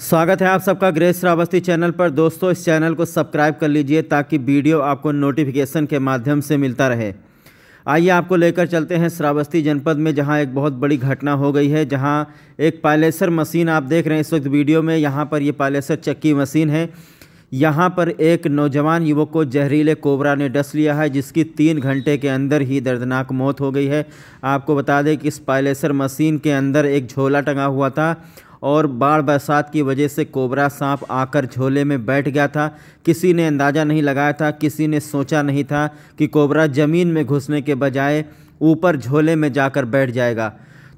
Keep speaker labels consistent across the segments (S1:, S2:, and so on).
S1: स्वागत है आप सबका ग्रेस श्रावस्ती चैनल पर दोस्तों इस चैनल को सब्सक्राइब कर लीजिए ताकि वीडियो आपको नोटिफिकेशन के माध्यम से मिलता रहे आइए आपको लेकर चलते हैं श्रावस्ती जनपद में जहां एक बहुत बड़ी घटना हो गई है जहां एक पायलेसर मशीन आप देख रहे हैं इस वक्त वीडियो में यहाँ पर ये पायलेसर चक्की मशीन है यहाँ पर एक नौजवान युवक को जहरीले कोबरा ने डस लिया है जिसकी तीन घंटे के अंदर ही दर्दनाक मौत हो गई है आपको बता दें कि इस पायलेसर मशीन के अंदर एक झोला टंगा हुआ था और बाढ़ बरसात की वजह से कोबरा सांप आकर झोले में बैठ गया था किसी ने अंदाज़ा नहीं लगाया था किसी ने सोचा नहीं था कि कोबरा ज़मीन में घुसने के बजाय ऊपर झोले में जाकर बैठ जाएगा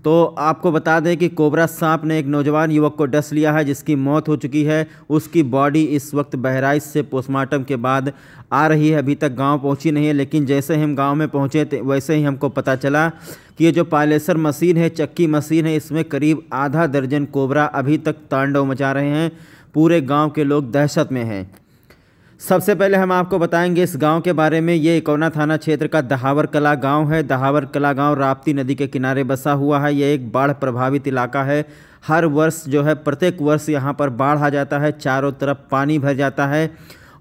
S1: तो आपको बता दें कि कोबरा सांप ने एक नौजवान युवक को डस लिया है जिसकी मौत हो चुकी है उसकी बॉडी इस वक्त बहराइच से पोस्टमार्टम के बाद आ रही है अभी तक गांव पहुंची नहीं है लेकिन जैसे ही हम गांव में पहुंचे वैसे ही हमको पता चला कि ये जो पालेसर मशीन है चक्की मशीन है इसमें करीब आधा दर्जन कोबरा अभी तक तांडव मचा रहे हैं पूरे गाँव के लोग दहशत में हैं सबसे पहले हम आपको बताएंगे इस गांव के बारे में ये इकोना थाना क्षेत्र का दहावर कला गांव है दहावर कला गांव राप्ती नदी के किनारे बसा हुआ है ये एक बाढ़ प्रभावित इलाका है हर वर्ष जो है प्रत्येक वर्ष यहाँ पर बाढ़ आ जाता है चारों तरफ पानी भर जाता है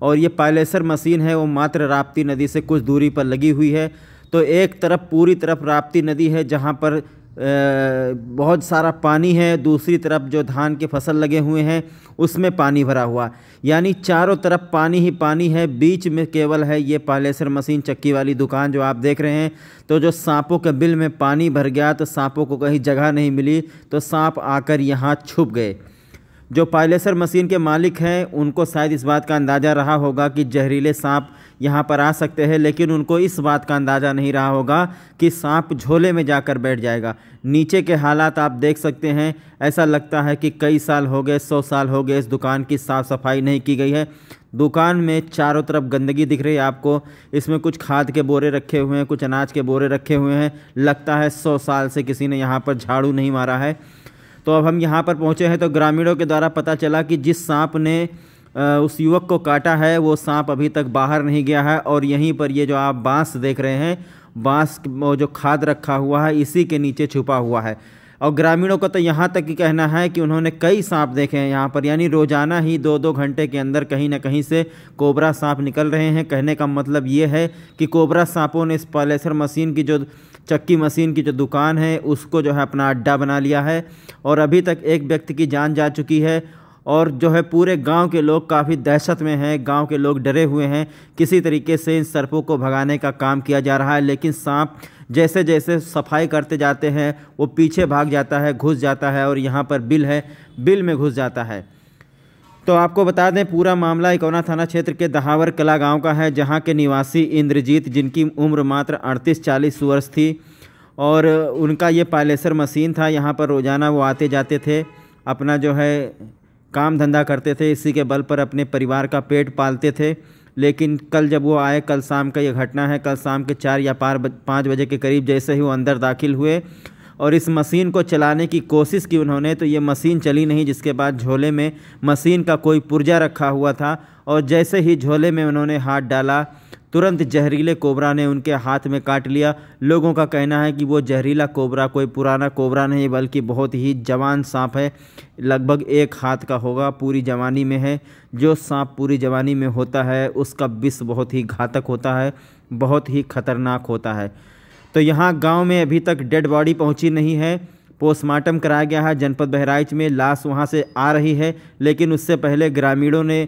S1: और ये पायलेसर मशीन है वो मात्र राप्ती नदी से कुछ दूरी पर लगी हुई है तो एक तरफ पूरी तरफ राप्ती नदी है जहाँ पर बहुत सारा पानी है दूसरी तरफ जो धान के फसल लगे हुए हैं उसमें पानी भरा हुआ यानी चारों तरफ पानी ही पानी है बीच में केवल है ये पालेसर मशीन चक्की वाली दुकान जो आप देख रहे हैं तो जो सांपों के बिल में पानी भर गया तो सांपों को कहीं जगह नहीं मिली तो सांप आकर यहाँ छुप गए जो पायलेसर मशीन के मालिक हैं उनको शायद इस बात का अंदाज़ा रहा होगा कि जहरीले सांप यहाँ पर आ सकते हैं लेकिन उनको इस बात का अंदाज़ा नहीं रहा होगा कि सांप झोले में जाकर बैठ जाएगा नीचे के हालात आप देख सकते हैं ऐसा लगता है कि कई साल हो गए सौ साल हो गए इस दुकान की साफ़ सफाई नहीं की गई है दुकान में चारों तरफ गंदगी दिख रही है आपको इसमें कुछ खाद के बोरे रखे हुए हैं कुछ अनाज के बोरे रखे हुए हैं लगता है सौ साल से किसी ने यहाँ पर झाड़ू नहीं मारा है तो अब हम यहाँ पर पहुँचे हैं तो ग्रामीणों के द्वारा पता चला कि जिस सांप ने उस युवक को काटा है वो सांप अभी तक बाहर नहीं गया है और यहीं पर ये जो आप बांस देख रहे हैं बांस जो खाद रखा हुआ है इसी के नीचे छुपा हुआ है और ग्रामीणों का तो यहाँ तक ही कहना है कि उन्होंने कई सांप देखे हैं यहाँ पर यानी रोज़ाना ही दो दो घंटे के अंदर कहीं ना कहीं से कोबरा सांप निकल रहे हैं कहने का मतलब ये है कि कोबरा सांपों ने इस पालेसर मशीन की जो चक्की मशीन की जो दुकान है उसको जो है अपना अड्डा बना लिया है और अभी तक एक व्यक्ति की जान जा चुकी है और जो है पूरे गांव के लोग काफ़ी दहशत में हैं गांव के लोग डरे हुए हैं किसी तरीके से इन सर्पों को भगाने का काम किया जा रहा है लेकिन सांप जैसे जैसे सफाई करते जाते हैं वो पीछे भाग जाता है घुस जाता है और यहाँ पर बिल है बिल में घुस जाता है तो आपको बता दें पूरा मामला इकौना थाना क्षेत्र के दहावर कला गांव का है जहां के निवासी इंद्रजीत जिनकी उम्र मात्र 38-40 वर्ष थी और उनका ये पायलेसर मशीन था यहां पर रोज़ाना वो आते जाते थे अपना जो है काम धंधा करते थे इसी के बल पर अपने परिवार का पेट पालते थे लेकिन कल जब वो आए कल शाम का ये घटना है कल शाम के चार या पार पाँच बजे के करीब जैसे ही वो अंदर दाखिल हुए और इस मशीन को चलाने की कोशिश की उन्होंने तो ये मशीन चली नहीं जिसके बाद झोले में मशीन का कोई पुर्जा रखा हुआ था और जैसे ही झोले में उन्होंने हाथ डाला तुरंत जहरीले कोबरा ने उनके हाथ में काट लिया लोगों का कहना है कि वो जहरीला कोबरा कोई पुराना कोबरा नहीं बल्कि बहुत ही जवान सांप है लगभग एक हाथ का होगा पूरी जवानी में है जो सांप पूरी जवानी में होता है उसका विष बहुत ही घातक होता है बहुत ही खतरनाक होता है तो यहाँ गाँव में अभी तक डेड बॉडी पहुँची नहीं है पोस्टमार्टम कराया गया है जनपद बहराइच में लाश वहाँ से आ रही है लेकिन उससे पहले ग्रामीणों ने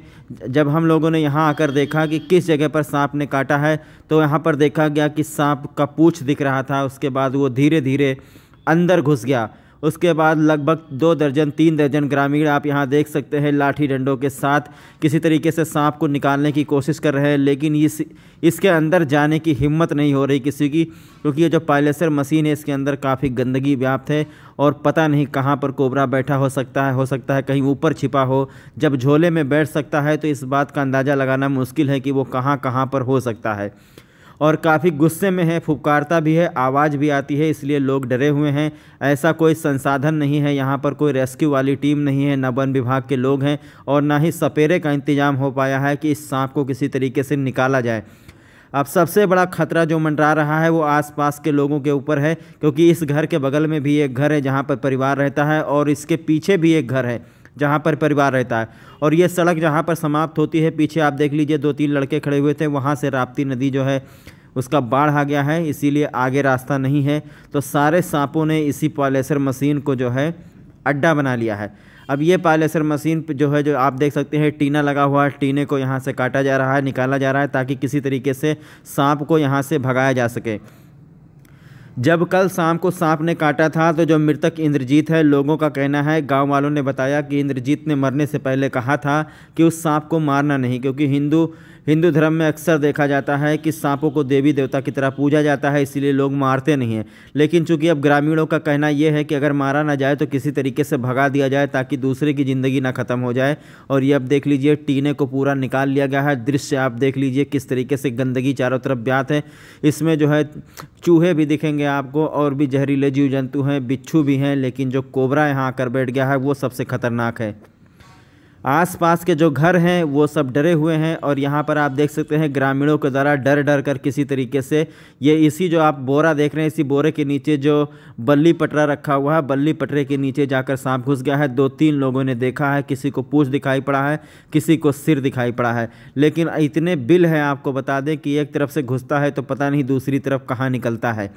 S1: जब हम लोगों ने यहाँ आकर देखा कि किस जगह पर सांप ने काटा है तो यहाँ पर देखा गया कि सांप का पूछ दिख रहा था उसके बाद वो धीरे धीरे अंदर घुस गया उसके बाद लगभग दो दर्जन तीन दर्जन ग्रामीण आप यहाँ देख सकते हैं लाठी डंडों के साथ किसी तरीके से सांप को निकालने की कोशिश कर रहे हैं लेकिन इस इसके अंदर जाने की हिम्मत नहीं हो रही किसी की क्योंकि ये जो पायलेसर मशीन है इसके अंदर काफ़ी गंदगी व्याप्त है और पता नहीं कहाँ पर कोबरा बैठा हो सकता है हो सकता है कहीं ऊपर छिपा हो जब झोले में बैठ सकता है तो इस बात का अंदाज़ा लगाना मुश्किल है कि वो कहाँ कहाँ पर हो सकता है और काफ़ी गुस्से में है फुपकारता भी है आवाज़ भी आती है इसलिए लोग डरे हुए हैं ऐसा कोई संसाधन नहीं है यहाँ पर कोई रेस्क्यू वाली टीम नहीं है न वन विभाग के लोग हैं और ना ही सपेरे का इंतजाम हो पाया है कि इस सांप को किसी तरीके से निकाला जाए अब सबसे बड़ा खतरा जो मंडरा रहा है वो आसपास के लोगों के ऊपर है क्योंकि इस घर के बगल में भी एक घर है जहाँ पर परिवार रहता है और इसके पीछे भी एक घर है जहाँ पर परिवार रहता है और ये सड़क जहाँ पर समाप्त होती है पीछे आप देख लीजिए दो तीन लड़के खड़े हुए थे वहाँ से राप्ती नदी जो है उसका बाढ़ आ गया है इसीलिए आगे रास्ता नहीं है तो सारे सांपों ने इसी पालेसर मशीन को जो है अड्डा बना लिया है अब ये पॉलेसर मशीन जो है जो आप देख सकते हैं टीना लगा हुआ है टीने को यहाँ से काटा जा रहा है निकाला जा रहा है ताकि किसी तरीके से सांप को यहाँ से भगाया जा सके जब कल शाम को सांप ने काटा था तो जो मृतक इंद्रजीत है लोगों का कहना है गांव वालों ने बताया कि इंद्रजीत ने मरने से पहले कहा था कि उस सांप को मारना नहीं क्योंकि हिंदू हिंदू धर्म में अक्सर देखा जाता है कि सांपों को देवी देवता की तरह पूजा जाता है इसीलिए लोग मारते नहीं हैं लेकिन चूंकि अब ग्रामीणों का कहना यह है कि अगर मारा ना जाए तो किसी तरीके से भगा दिया जाए ताकि दूसरे की ज़िंदगी ना ख़त्म हो जाए और ये अब देख लीजिए टीने को पूरा निकाल लिया गया है दृश्य आप देख लीजिए किस तरीके से गंदगी चारों तरफ ब्यात है इसमें जो है चूहे भी दिखेंगे आपको और भी जहरीले जीव जंतु हैं बिच्छू भी हैं लेकिन जो कोबरा यहाँ आकर बैठ गया है वो सबसे ख़तरनाक है आसपास के जो घर हैं वो सब डरे हुए हैं और यहाँ पर आप देख सकते हैं ग्रामीणों के द्वारा डर डर कर किसी तरीके से ये इसी जो आप बोरा देख रहे हैं इसी बोरे के नीचे जो बल्ली पटरा रखा हुआ है बल्ली पटरे के नीचे जाकर सांप घुस गया है दो तीन लोगों ने देखा है किसी को पूछ दिखाई पड़ा है किसी को सिर दिखाई पड़ा है लेकिन इतने बिल हैं आपको बता दें कि एक तरफ से घुसता है तो पता नहीं दूसरी तरफ कहाँ निकलता है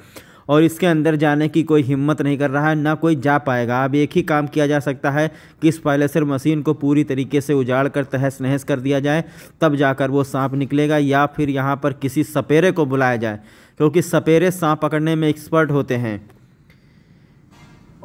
S1: और इसके अंदर जाने की कोई हिम्मत नहीं कर रहा है ना कोई जा पाएगा अब एक ही काम किया जा सकता है कि इस पायलेसर मशीन को पूरी तरीके से उजाड़ कर तहस नहस कर दिया जाए तब जाकर वो सांप निकलेगा या फिर यहाँ पर किसी सपेरे को बुलाया जाए क्योंकि सपेरे सांप पकड़ने में एक्सपर्ट होते हैं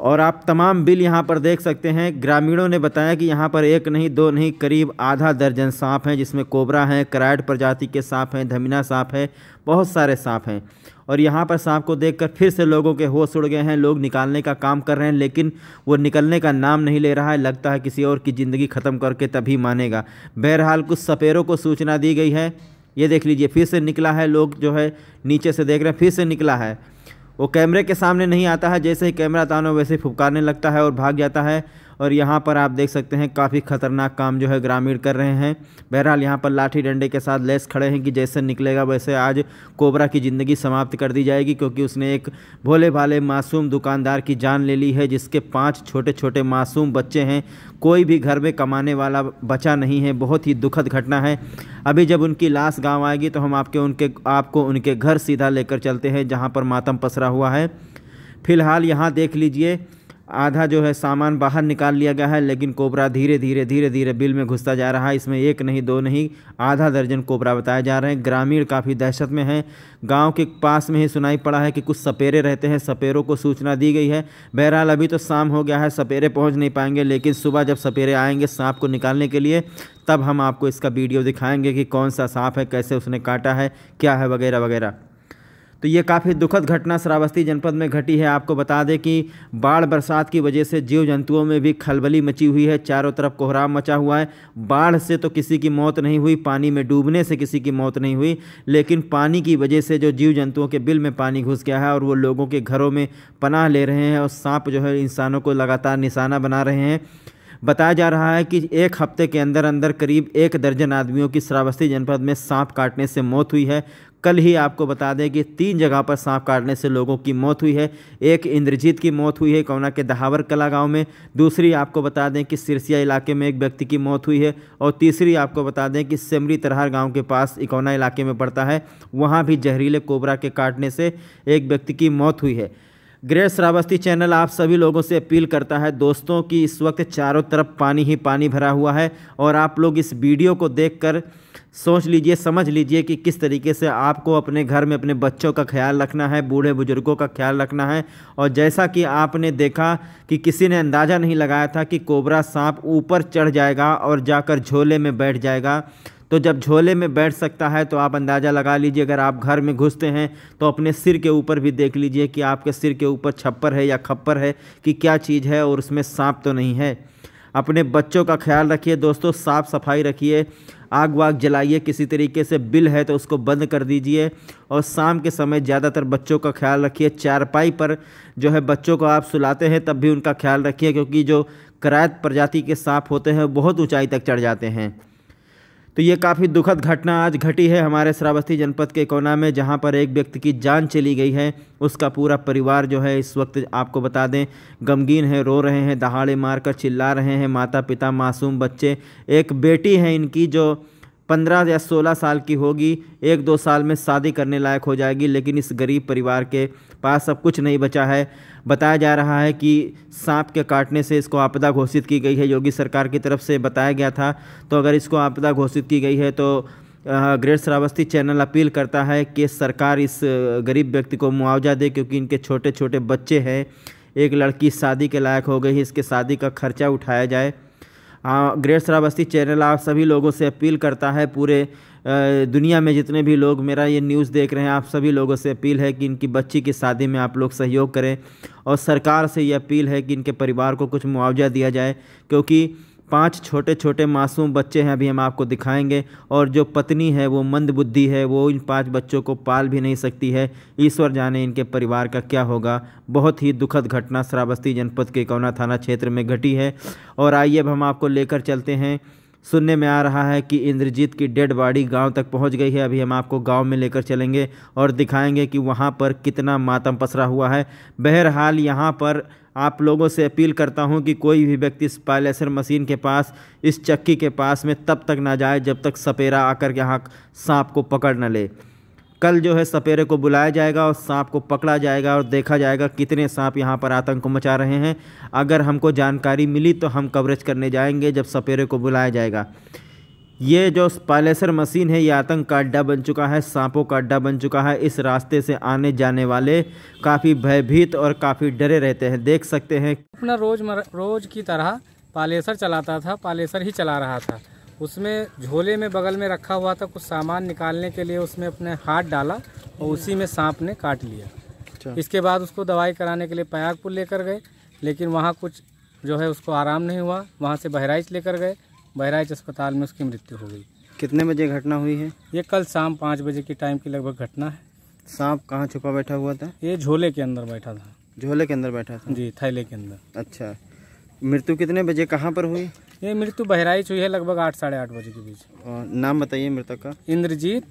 S1: और आप तमाम बिल यहाँ पर देख सकते हैं ग्रामीणों ने बताया कि यहाँ पर एक नहीं दो नहीं करीब आधा दर्जन सांप हैं जिसमें कोबरा हैं कराट प्रजाति के सांप हैं धमिना सांप है बहुत सारे सांप हैं और यहाँ पर सांप को देखकर फिर से लोगों के होश उड़ गए हैं लोग निकालने का काम कर रहे हैं लेकिन वो निकलने का नाम नहीं ले रहा है लगता है किसी और की ज़िंदगी ख़त्म करके तभी मानेगा बहरहाल कुछ सपेरों को सूचना दी गई है ये देख लीजिए फिर से निकला है लोग जो है नीचे से देख रहे हैं फिर से निकला है वो कैमरे के सामने नहीं आता है जैसे ही कैमरा तानो वैसे फुपकारने लगता है और भाग जाता है और यहाँ पर आप देख सकते हैं काफ़ी खतरनाक काम जो है ग्रामीण कर रहे हैं बहरहाल यहाँ पर लाठी डंडे के साथ लेस खड़े हैं कि जैसे निकलेगा वैसे आज कोबरा की ज़िंदगी समाप्त कर दी जाएगी क्योंकि उसने एक भोले भाले मासूम दुकानदार की जान ले ली है जिसके पाँच छोटे छोटे मासूम बच्चे हैं कोई भी घर में कमाने वाला बचा नहीं है बहुत ही दुखद घटना है अभी जब उनकी लाश गांव आएगी तो हम आपके उनके आपको उनके घर सीधा लेकर चलते हैं जहां पर मातम पसरा हुआ है फिलहाल यहां देख लीजिए आधा जो है सामान बाहर निकाल लिया गया है लेकिन कोबरा धीरे धीरे धीरे धीरे बिल में घुसता जा रहा है इसमें एक नहीं दो नहीं आधा दर्जन कोबरा बताए जा रहे हैं ग्रामीण काफ़ी दहशत में हैं गांव के पास में ही सुनाई पड़ा है कि कुछ सपेरे रहते हैं सपेरों को सूचना दी गई है बहरहाल अभी तो शाम हो गया है सपेरे पहुँच नहीं पाएंगे लेकिन सुबह जब सपेरे आएंगे सांप को निकालने के लिए तब हम आपको इसका वीडियो दिखाएंगे कि कौन सा सांप है कैसे उसने काटा है क्या है वगैरह वगैरह तो ये काफ़ी दुखद घटना श्रावस्ती जनपद में घटी है आपको बता दें कि बाढ़ बरसात की वजह से जीव जंतुओं में भी खलबली मची हुई है चारों तरफ कोहराम मचा हुआ है बाढ़ से तो किसी की मौत नहीं हुई पानी में डूबने से किसी की मौत नहीं हुई लेकिन पानी की वजह से जो जीव जंतुओं के बिल में पानी घुस गया है और वो लोगों के घरों में पनाह ले रहे हैं और सांप जो है इंसानों को लगातार निशाना बना रहे हैं बताया जा रहा है कि एक हफ्ते के अंदर अंदर करीब एक दर्जन आदमियों की श्रावस्ती जनपद में सांप काटने से मौत हुई है कल ही आपको बता दें कि तीन जगह पर सांप काटने से लोगों की मौत हुई है एक इंद्रजीत की मौत हुई है कोना के दहावर कला गाँव में दूसरी आपको बता दें कि सिरसिया इलाके में एक व्यक्ति की मौत हुई है और तीसरी आपको बता दें कि सेमरी तरहार गाँव के पास इकौना इलाके में पड़ता है वहाँ भी जहरीले कोबरा के काटने से एक व्यक्ति की मौत हुई है ग्रेट श्रावस्ती चैनल आप सभी लोगों से अपील करता है दोस्तों कि इस वक्त चारों तरफ पानी ही पानी भरा हुआ है और आप लोग इस वीडियो को देखकर सोच लीजिए समझ लीजिए कि किस तरीके से आपको अपने घर में अपने बच्चों का ख्याल रखना है बूढ़े बुजुर्गों का ख्याल रखना है और जैसा कि आपने देखा कि किसी ने अंदाज़ा नहीं लगाया था कि कोबरा सांप ऊपर चढ़ जाएगा और जाकर झोले में बैठ जाएगा तो जब झोले में बैठ सकता है तो आप अंदाज़ा लगा लीजिए अगर आप घर में घुसते हैं तो अपने सिर के ऊपर भी देख लीजिए कि आपके सिर के ऊपर छप्पर है या खप्पर है कि क्या चीज़ है और उसमें सांप तो नहीं है अपने बच्चों का ख्याल रखिए दोस्तों साफ़ सफाई रखिए आग वाग जलाइए किसी तरीके से बिल है तो उसको बंद कर दीजिए और शाम के समय ज़्यादातर बच्चों का ख्याल रखिए चारपाई पर जो है बच्चों को आप सुलाते हैं तब भी उनका ख्याल रखिए क्योंकि जो करायत प्रजाति के सांप होते हैं बहुत ऊंचाई तक चढ़ जाते हैं तो ये काफ़ी दुखद घटना आज घटी है हमारे श्रावस्ती जनपद के कोना में जहाँ पर एक व्यक्ति की जान चली गई है उसका पूरा परिवार जो है इस वक्त आपको बता दें गमगीन है रो रहे हैं दहाड़े मारकर चिल्ला रहे हैं माता पिता मासूम बच्चे एक बेटी है इनकी जो पंद्रह या सोलह साल की होगी एक दो साल में शादी करने लायक हो जाएगी लेकिन इस गरीब परिवार के पास सब कुछ नहीं बचा है बताया जा रहा है कि सांप के काटने से इसको आपदा घोषित की गई है योगी सरकार की तरफ से बताया गया था तो अगर इसको आपदा घोषित की गई है तो ग्रेट श्रावस्ती चैनल अपील करता है कि सरकार इस गरीब व्यक्ति को मुआवजा दे क्योंकि इनके छोटे छोटे बच्चे हैं एक लड़की शादी के लायक हो गई है इसके शादी का खर्चा उठाया जाए ग्रेट श्रावस्ती चैनल आप सभी लोगों से अपील करता है पूरे दुनिया में जितने भी लोग मेरा ये न्यूज़ देख रहे हैं आप सभी लोगों से अपील है कि इनकी बच्ची की शादी में आप लोग सहयोग करें और सरकार से ये अपील है कि इनके परिवार को कुछ मुआवजा दिया जाए क्योंकि पांच छोटे छोटे मासूम बच्चे हैं अभी हम आपको दिखाएंगे और जो पत्नी है वो मंदबुद्धि है वो इन पांच बच्चों को पाल भी नहीं सकती है ईश्वर जाने इनके परिवार का क्या होगा बहुत ही दुखद घटना श्रावस्ती जनपद के कौना थाना क्षेत्र में घटी है और आइए अब हम आपको लेकर चलते हैं सुनने में आ रहा है कि इंद्रजीत की डेड बॉडी गांव तक पहुंच गई है अभी हम आपको गांव में लेकर चलेंगे और दिखाएंगे कि वहां पर कितना मातम पसरा हुआ है बहरहाल यहां पर आप लोगों से अपील करता हूं कि कोई भी व्यक्ति इस पायलेसर मशीन के पास इस चक्की के पास में तब तक ना जाए जब तक सपेरा आकर यहाँ सांप को पकड़ न ले कल जो है सपेरे को बुलाया जाएगा और सांप को पकड़ा जाएगा और देखा जाएगा कितने सांप यहाँ पर आतंक को मचा रहे हैं अगर हमको जानकारी मिली तो हम कवरेज करने जाएंगे जब सपेरे को बुलाया जाएगा ये जो पालेसर मशीन है ये आतंक का अड्डा बन चुका है सांपों का अड्डा बन चुका है इस रास्ते से आने जाने वाले काफ़ी भयभीत और काफ़ी डरे रहते हैं देख सकते हैं
S2: अपना रोज रोज की तरह पालेसर चलाता था पालेसर ही चला रहा था उसमें झोले में बगल में रखा हुआ था कुछ सामान निकालने के लिए उसमें अपने हाथ डाला और उसी में सांप ने काट लिया अच्छा। इसके बाद उसको दवाई कराने के लिए प्रयागपुर लेकर गए लेकिन वहाँ कुछ जो है उसको आराम नहीं हुआ वहाँ से बहराइच लेकर गए बहराइच अस्पताल में उसकी मृत्यु हो गई कितने बजे घटना हुई है ये कल शाम पाँच बजे की टाइम की लगभग घटना है सांप कहाँ छुपा बैठा हुआ था ये झोले के अंदर बैठा था झोले के अंदर बैठा था जी थैले के अंदर अच्छा मृत्यु कितने बजे कहाँ पर हुई ये मृत्यु बहराइच हुई है लगभग आठ साढ़े आठ बजे के बीच नाम बताइए मृतक का इंद्रजीत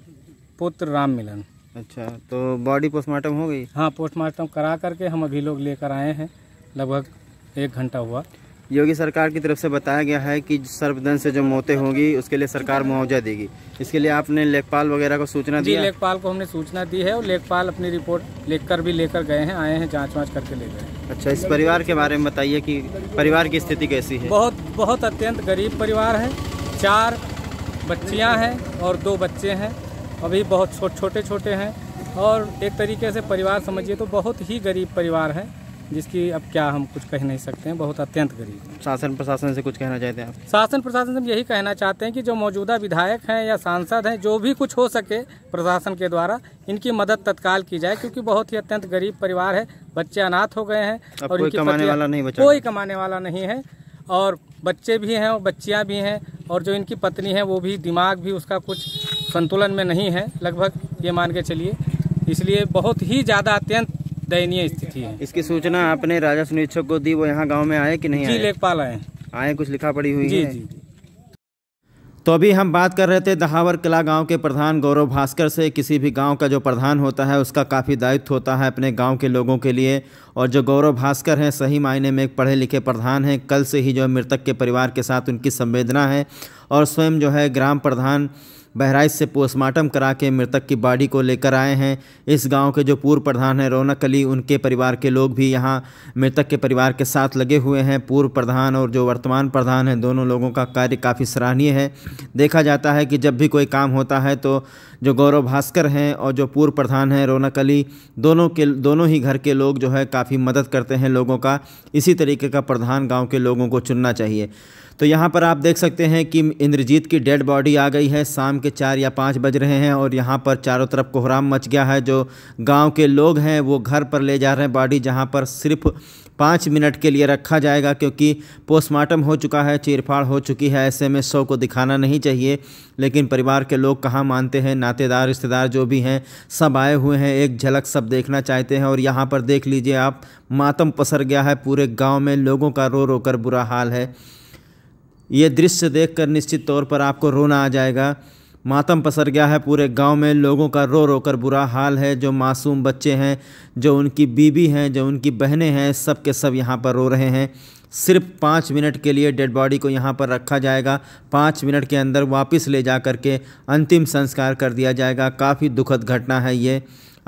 S2: पुत्र राम मिलन अच्छा तो बॉडी पोस्टमार्टम हो गई हाँ पोस्टमार्टम करा करके हम अभी लोग लेकर आए हैं लगभग एक घंटा हुआ योगी सरकार की तरफ से बताया गया
S1: है कि सर्वदन से जो मौतें होंगी उसके लिए सरकार मुआवजा देगी इसके लिए आपने लेखपाल वगैरह को सूचना दी लेखपाल
S2: को हमने सूचना दी है और लेखपाल अपनी रिपोर्ट लेकर भी लेकर गए हैं आए हैं जाँच वाँच करके ले गए
S1: अच्छा इस परिवार के बारे में बताइए कि परिवार की स्थिति कैसी है बहुत
S2: बहुत अत्यंत गरीब परिवार है चार बच्चियाँ हैं और दो बच्चे हैं अभी बहुत छोटे छोटे हैं और एक तरीके से परिवार समझिए तो बहुत ही गरीब परिवार है जिसकी अब क्या हम कुछ कह नहीं सकते हैं बहुत अत्यंत गरीब शासन प्रशासन से कुछ कहना चाहते हैं आप शासन प्रशासन से हम यही कहना चाहते हैं कि जो मौजूदा विधायक हैं या सांसद हैं जो भी कुछ हो सके प्रशासन के द्वारा इनकी मदद तत्काल की जाए क्योंकि बहुत ही अत्यंत गरीब परिवार है बच्चे अनाथ हो गए हैं और कोई कमाने वाला नहीं बचा कोई कमाने वाला नहीं है और बच्चे भी हैं और बच्चियाँ भी हैं और जो इनकी पत्नी है वो भी दिमाग भी उसका कुछ संतुलन में नहीं है लगभग ये मान के चलिए इसलिए बहुत ही ज़्यादा अत्यंत दयनीय स्थिति है
S1: इसकी सूचना आपने राजस्व निरीक्षक को दी वो यहाँ गाँव में आए कि नहीं जी
S2: लेखपाल आए
S1: आए कुछ लिखा पड़ी हुई जी, है जी, जी। तो अभी हम बात कर रहे थे दहावर किला गांव के प्रधान गौरव भास्कर से किसी भी गांव का जो प्रधान होता है उसका काफ़ी दायित्व होता है अपने गांव के लोगों के लिए और जो गौरव भास्कर हैं सही मायने में एक पढ़े लिखे प्रधान हैं कल से ही जो है मृतक के परिवार के साथ उनकी संवेदना है और स्वयं जो है ग्राम प्रधान बहराइच से पोस्टमार्टम करा के मृतक की बॉडी को लेकर आए हैं इस गांव के जो पूर्व प्रधान हैं रौनक अली उनके परिवार के लोग भी यहां मृतक के परिवार के साथ लगे हुए हैं पूर्व प्रधान और जो वर्तमान प्रधान हैं दोनों लोगों का कार्य काफ़ी सराहनीय है देखा जाता है कि जब भी कोई काम होता है तो जो गौरव भास्कर हैं और जो पूर्व प्रधान हैं रौनक अली दोनों के दोनों ही घर के लोग जो है काफ़ी काफ़ी मदद करते हैं लोगों का इसी तरीके का प्रधान गाँव के लोगों को चुनना चाहिए तो यहाँ पर आप देख सकते हैं कि इंद्रजीत की डेड बॉडी आ गई है शाम के चार या पाँच बज रहे हैं और यहाँ पर चारों तरफ कोहराम मच गया है जो गाँव के लोग हैं वो घर पर ले जा रहे हैं बॉडी जहाँ पर सिर्फ पाँच मिनट के लिए रखा जाएगा क्योंकि पोस्टमार्टम हो चुका है चीरफाड़ हो चुकी है ऐसे में शव को दिखाना नहीं चाहिए लेकिन परिवार के लोग कहाँ मानते हैं नातेदार रिश्तेदार जो भी हैं सब आए हुए हैं एक झलक सब देखना चाहते हैं और यहाँ पर देख लीजिए आप मातम पसर गया है पूरे गाँव में लोगों का रो रो कर बुरा हाल है ये दृश्य देखकर निश्चित तौर पर आपको रोना आ जाएगा मातम पसर गया है पूरे गांव में लोगों का रो रो कर बुरा हाल है जो मासूम बच्चे हैं जो उनकी बीबी हैं जो उनकी बहनें हैं सब के सब यहाँ पर रो रहे हैं सिर्फ पाँच मिनट के लिए डेड बॉडी को यहाँ पर रखा जाएगा पाँच मिनट के अंदर वापस ले जा कर के अंतिम संस्कार कर दिया जाएगा काफ़ी दुखद घटना है ये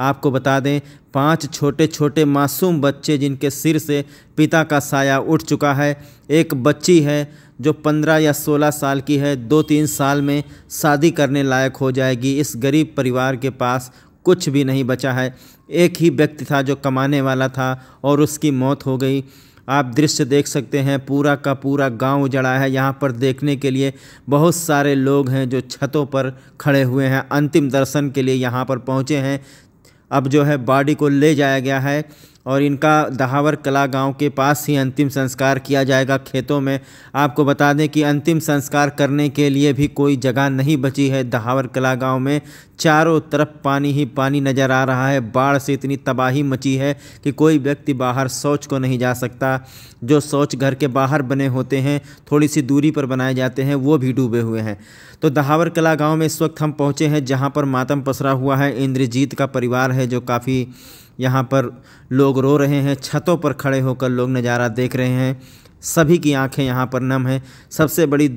S1: आपको बता दें पांच छोटे छोटे मासूम बच्चे जिनके सिर से पिता का साया उठ चुका है एक बच्ची है जो पंद्रह या सोलह साल की है दो तीन साल में शादी करने लायक हो जाएगी इस गरीब परिवार के पास कुछ भी नहीं बचा है एक ही व्यक्ति था जो कमाने वाला था और उसकी मौत हो गई आप दृश्य देख सकते हैं पूरा का पूरा गांव उजड़ा है यहाँ पर देखने के लिए बहुत सारे लोग हैं जो छतों पर खड़े हुए हैं अंतिम दर्शन के लिए यहाँ पर पहुँचे हैं अब जो है बॉडी को ले जाया गया है और इनका दहावर कला गांव के पास ही अंतिम संस्कार किया जाएगा खेतों में आपको बता दें कि अंतिम संस्कार करने के लिए भी कोई जगह नहीं बची है दहावर कला गांव में चारों तरफ पानी ही पानी नज़र आ रहा है बाढ़ से इतनी तबाही मची है कि कोई व्यक्ति बाहर शौच को नहीं जा सकता जो शौच घर के बाहर बने होते हैं थोड़ी सी दूरी पर बनाए जाते हैं वो भी डूबे हुए हैं तो दहावर कला गाँव में इस वक्त हम पहुँचे हैं जहाँ पर मातम पसरा हुआ है इंद्रजीत का परिवार है जो काफ़ी यहाँ पर लोग रो रहे हैं छतों पर खड़े होकर लोग नज़ारा देख रहे हैं सभी की आंखें यहाँ पर नम हैं सबसे बड़ी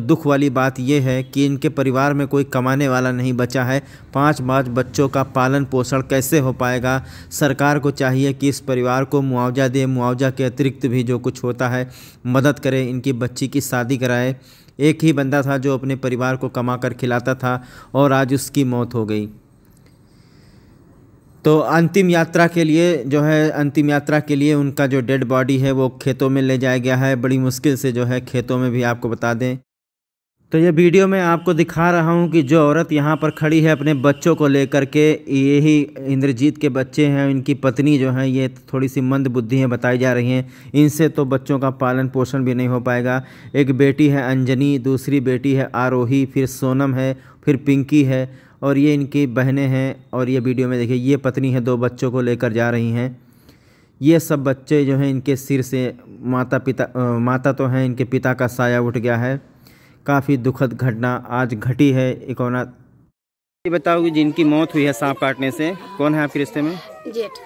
S1: दुख वाली बात यह है कि इनके परिवार में कोई कमाने वाला नहीं बचा है पांच पाँच बच्चों का पालन पोषण कैसे हो पाएगा सरकार को चाहिए कि इस परिवार को मुआवजा दे मुआवजा के अतिरिक्त भी जो कुछ होता है मदद करे इनकी बच्ची की शादी कराए एक ही बंदा था जो अपने परिवार को कमा कर खिलाता था और आज उसकी मौत हो गई तो अंतिम यात्रा के लिए जो है अंतिम यात्रा के लिए उनका जो डेड बॉडी है वो खेतों में ले जाया गया है बड़ी मुश्किल से जो है खेतों में भी आपको बता दें तो ये वीडियो में आपको दिखा रहा हूँ कि जो औरत यहाँ पर खड़ी है अपने बच्चों को लेकर के यही इंद्रजीत के बच्चे हैं इनकी पत्नी जो है ये थोड़ी सी मंद बुद्धि है बताई जा रही हैं इनसे तो बच्चों का पालन पोषण भी नहीं हो पाएगा एक बेटी है अंजनी दूसरी बेटी है आरोही फिर सोनम है फिर पिंकी है और ये इनकी बहनें हैं और ये वीडियो में देखिए ये पत्नी है दो बच्चों को लेकर जा रही हैं ये सब बच्चे जो हैं इनके सिर से माता पिता आ, माता तो हैं इनके पिता का साया उठ गया है काफ़ी दुखद घटना आज घटी है इकोना ये कि जिनकी मौत हुई है सांप काटने से कौन है आपके रिश्ते में जेठ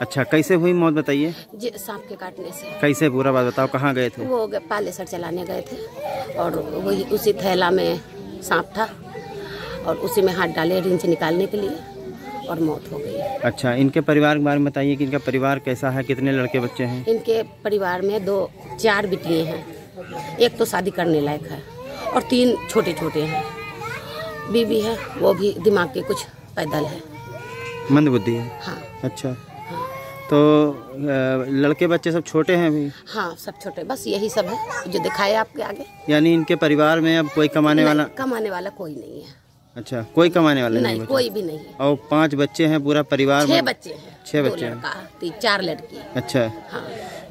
S1: अच्छा कैसे हुई मौत बताइए
S3: सांप के काटने से
S1: कैसे पूरा बात बताओ कहाँ गए थे
S3: वो पाले सर चलाने गए थे और वही उसी थैला में सांप था और उसी में हाथ डाले रिंच निकालने के लिए और मौत हो गई
S1: अच्छा इनके परिवार के बारे में बताइए कि इनका परिवार कैसा है कितने
S3: लड़के बच्चे हैं इनके परिवार में दो चार बिटिए हैं एक तो शादी करने लायक है और तीन छोटे छोटे हैं बीबी है वो भी दिमाग के कुछ पैदल है मंद बुद्धि है
S1: हाँ अच्छा हाँ। तो लड़के बच्चे सब छोटे हैं अभी
S3: हाँ सब छोटे बस यही सब है जो दिखाए आपके आगे
S1: यानी इनके परिवार में अब कोई कमाने वाला
S3: कमाने वाला कोई नहीं है
S1: अच्छा कोई कमाने वाला नहीं, नहीं कोई भी नहीं और पांच बच्चे हैं पूरा परिवार छह बच्चे हैं छह बच्चे
S3: हैं चार लड़की अच्छा हाँ।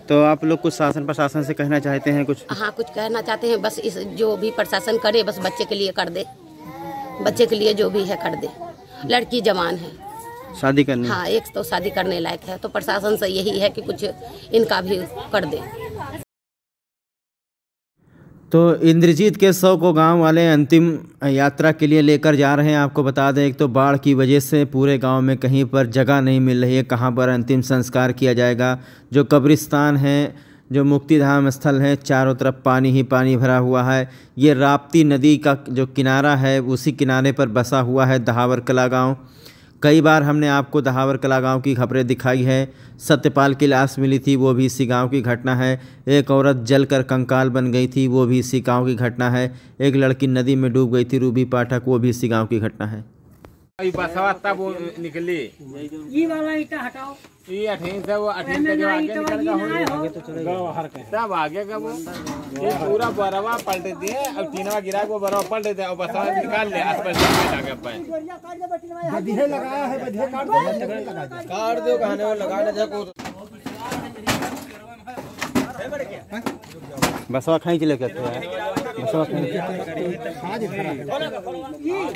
S1: तो आप लोग कुछ शासन प्रशासन से कहना चाहते हैं कुछ
S3: हाँ कुछ कहना चाहते हैं बस इस जो भी प्रशासन करे बस बच्चे के लिए कर दे बच्चे के लिए जो भी है कर दे लड़की जवान है
S1: शादी करने हाँ
S3: एक तो शादी करने लायक है तो प्रशासन से यही है कि कुछ इनका भी कर दे
S1: तो इंद्रजीत के शव को गांव वाले अंतिम यात्रा के लिए लेकर जा रहे हैं आपको बता दें एक तो बाढ़ की वजह से पूरे गांव में कहीं पर जगह नहीं मिल रही है कहां पर अंतिम संस्कार किया जाएगा जो कब्रिस्तान है जो मुक्तिधाम स्थल है चारों तरफ पानी ही पानी भरा हुआ है ये राप्ती नदी का जो किनारा है उसी किनारे पर बसा हुआ है दहावर कला गाँव कई बार हमने आपको दहावर कला गांव की खबरें दिखाई है सत्यपाल की लाश मिली थी वो भी इसी गांव की घटना है एक औरत जलकर कंकाल बन गई थी वो भी इसी गांव की घटना है एक लड़की नदी में डूब गई थी रूबी पाठक वो भी इसी गांव की घटना है
S3: ये
S2: बसवा तब निकली ये वाला ईटा हटाओ ये अठीन से वो अठीन से जो आगे निकल गया हो आगे तो चले गया तब आगे का वो ये पूरा बरवा पलट दिए अब तीनवा गिरा को बरवा पलट दे और बसवा निकाल ले आसपास से लगा के पाए बधिए लगाया है बधिए काट दो काट दो कहने वो लगा ना को
S1: बसवा खाई के लेके आते हैं बसवा खाई के
S3: खींच